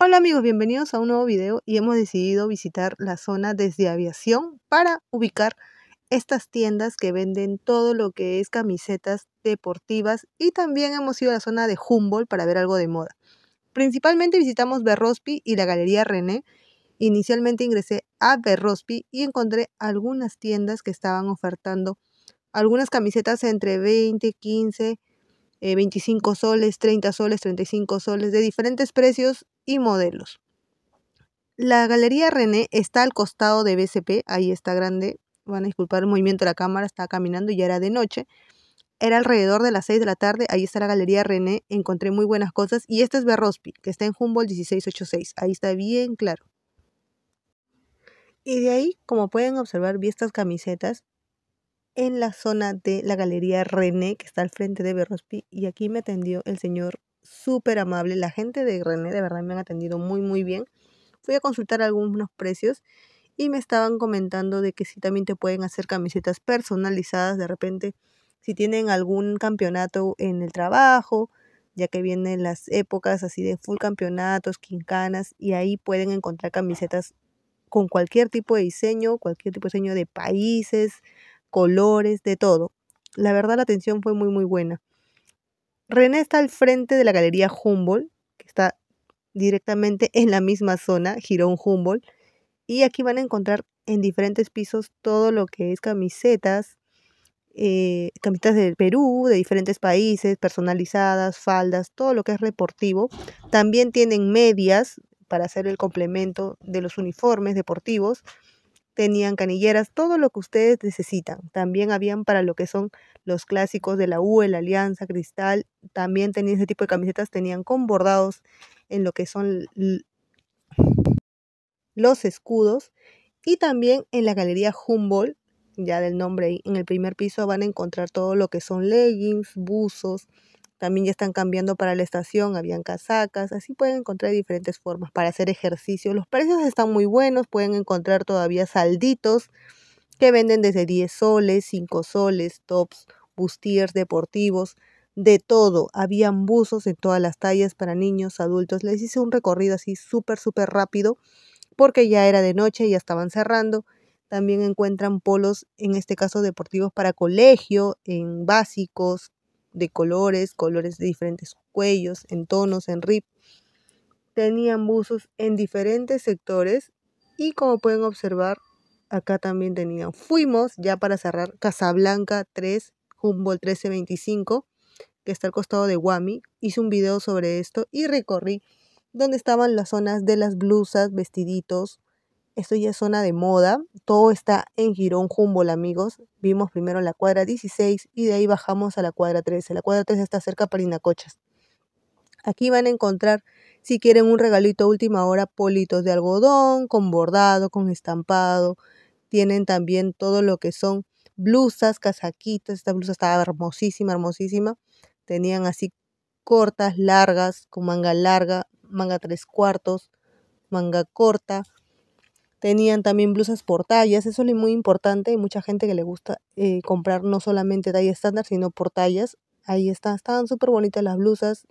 Hola amigos, bienvenidos a un nuevo video y hemos decidido visitar la zona desde aviación para ubicar estas tiendas que venden todo lo que es camisetas deportivas y también hemos ido a la zona de Humboldt para ver algo de moda. Principalmente visitamos Berrospi y la Galería René. Inicialmente ingresé a Berrospi y encontré algunas tiendas que estaban ofertando algunas camisetas entre 20, 15, 25 soles, 30 soles, 35 soles, de diferentes precios y modelos. La Galería René está al costado de BCP, ahí está grande, van a disculpar el movimiento de la cámara, estaba caminando y ya era de noche. Era alrededor de las 6 de la tarde, ahí está la Galería René, encontré muy buenas cosas. Y este es Berrospi, que está en Humboldt 1686, ahí está bien claro. Y de ahí, como pueden observar, vi estas camisetas en la zona de la Galería René, que está al frente de Berrospi, y aquí me atendió el señor súper amable. La gente de René de verdad me han atendido muy, muy bien. Fui a consultar algunos precios y me estaban comentando de que si también te pueden hacer camisetas personalizadas de repente si tienen algún campeonato en el trabajo, ya que vienen las épocas así de full campeonatos, quincanas, y ahí pueden encontrar camisetas con cualquier tipo de diseño, cualquier tipo de diseño de países, colores, de todo. La verdad la atención fue muy muy buena. René está al frente de la Galería Humboldt, que está directamente en la misma zona, Girón Humboldt. Y aquí van a encontrar en diferentes pisos todo lo que es camisetas, eh, camisetas del Perú, de diferentes países, personalizadas, faldas, todo lo que es deportivo. También tienen medias para hacer el complemento de los uniformes deportivos tenían canilleras, todo lo que ustedes necesitan. También habían para lo que son los clásicos de la U, la Alianza, Cristal, también tenían ese tipo de camisetas, tenían con bordados en lo que son los escudos. Y también en la galería Humboldt, ya del nombre, en el primer piso van a encontrar todo lo que son leggings, buzos, también ya están cambiando para la estación, habían casacas, así pueden encontrar diferentes formas para hacer ejercicio. Los precios están muy buenos, pueden encontrar todavía salditos que venden desde 10 soles, 5 soles, tops, bustiers deportivos, de todo. Habían buzos en todas las tallas para niños, adultos. Les hice un recorrido así súper, súper rápido porque ya era de noche, y ya estaban cerrando. También encuentran polos, en este caso deportivos para colegio, en básicos, de colores, colores de diferentes cuellos, en tonos, en rip. Tenían buzos en diferentes sectores y como pueden observar, acá también tenían. Fuimos ya para cerrar Casablanca 3, Humboldt 1325, que está al costado de Guami. Hice un video sobre esto y recorrí donde estaban las zonas de las blusas, vestiditos, esto ya es zona de moda. Todo está en Girón Jumbo, amigos. Vimos primero la cuadra 16 y de ahí bajamos a la cuadra 13. La cuadra 13 está cerca para Inacochas. Aquí van a encontrar, si quieren un regalito última hora, politos de algodón, con bordado, con estampado. Tienen también todo lo que son blusas, casaquitas. Esta blusa está hermosísima, hermosísima. Tenían así cortas, largas, con manga larga, manga tres cuartos, manga corta. Tenían también blusas por tallas, eso es muy importante. Hay mucha gente que le gusta eh, comprar no solamente talla estándar, sino por tallas. Ahí están. estaban súper bonitas las blusas.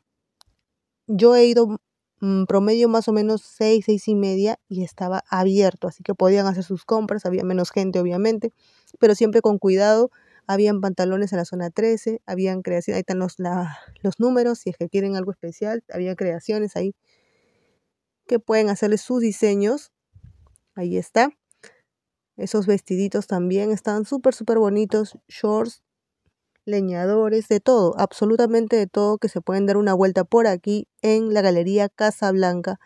Yo he ido mm, promedio más o menos 6, 6 y media y estaba abierto, así que podían hacer sus compras, había menos gente obviamente, pero siempre con cuidado. Habían pantalones en la zona 13, habían creaciones, ahí están los, los números, si es que quieren algo especial, había creaciones ahí que pueden hacerles sus diseños Ahí está. Esos vestiditos también están súper, súper bonitos. Shorts, leñadores, de todo, absolutamente de todo, que se pueden dar una vuelta por aquí en la Galería Casa Blanca.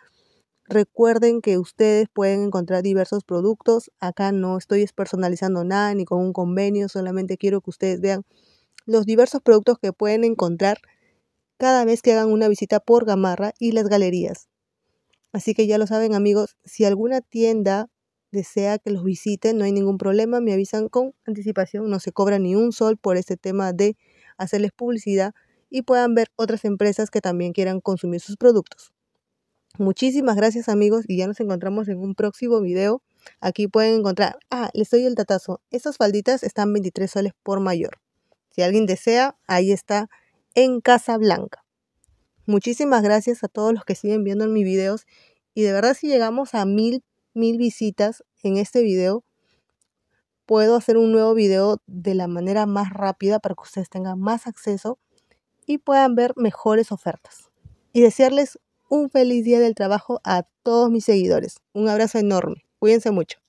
Recuerden que ustedes pueden encontrar diversos productos. Acá no estoy personalizando nada ni con un convenio, solamente quiero que ustedes vean los diversos productos que pueden encontrar cada vez que hagan una visita por Gamarra y las galerías. Así que ya lo saben amigos, si alguna tienda desea que los visiten, no hay ningún problema, me avisan con anticipación, no se cobra ni un sol por este tema de hacerles publicidad y puedan ver otras empresas que también quieran consumir sus productos. Muchísimas gracias amigos y ya nos encontramos en un próximo video. Aquí pueden encontrar, ah, les doy el tatazo, estas falditas están 23 soles por mayor. Si alguien desea, ahí está en Casa Blanca. Muchísimas gracias a todos los que siguen viendo mis videos y de verdad si llegamos a mil, mil visitas en este video, puedo hacer un nuevo video de la manera más rápida para que ustedes tengan más acceso y puedan ver mejores ofertas. Y desearles un feliz día del trabajo a todos mis seguidores. Un abrazo enorme. Cuídense mucho.